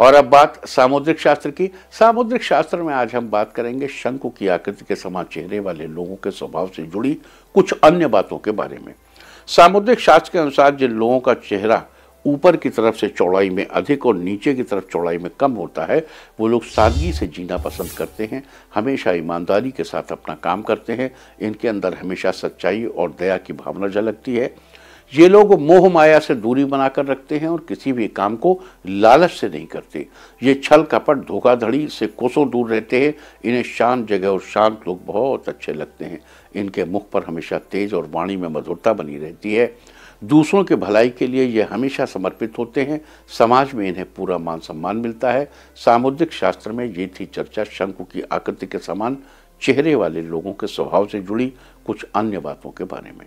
और अब बात सामुद्रिक शास्त्र की सामुद्रिक शास्त्र में आज हम बात करेंगे शंकु की आकृति के समान चेहरे वाले लोगों के स्वभाव से जुड़ी कुछ अन्य बातों के बारे में सामुद्रिक शास्त्र के अनुसार जिन लोगों का चेहरा ऊपर की तरफ से चौड़ाई में अधिक और नीचे की तरफ चौड़ाई में कम होता है वो लोग सादगी से जीना पसंद करते हैं हमेशा ईमानदारी के साथ अपना काम करते हैं इनके अंदर हमेशा सच्चाई और दया की भावना झलकती है ये लोग मोह माया से दूरी बनाकर रखते हैं और किसी भी काम को लालच से नहीं करते ये छल कपट धोखाधड़ी से कोसों दूर रहते हैं इन्हें शांत जगह और शांत लोग बहुत अच्छे लगते हैं इनके मुख पर हमेशा तेज और वाणी में मधुरता बनी रहती है दूसरों के भलाई के लिए ये हमेशा समर्पित होते हैं समाज में इन्हें पूरा मान सम्मान मिलता है सामुद्रिक शास्त्र में ये थी चर्चा शंकु की आकृति के समान चेहरे वाले लोगों के स्वभाव से जुड़ी कुछ अन्य बातों के बारे में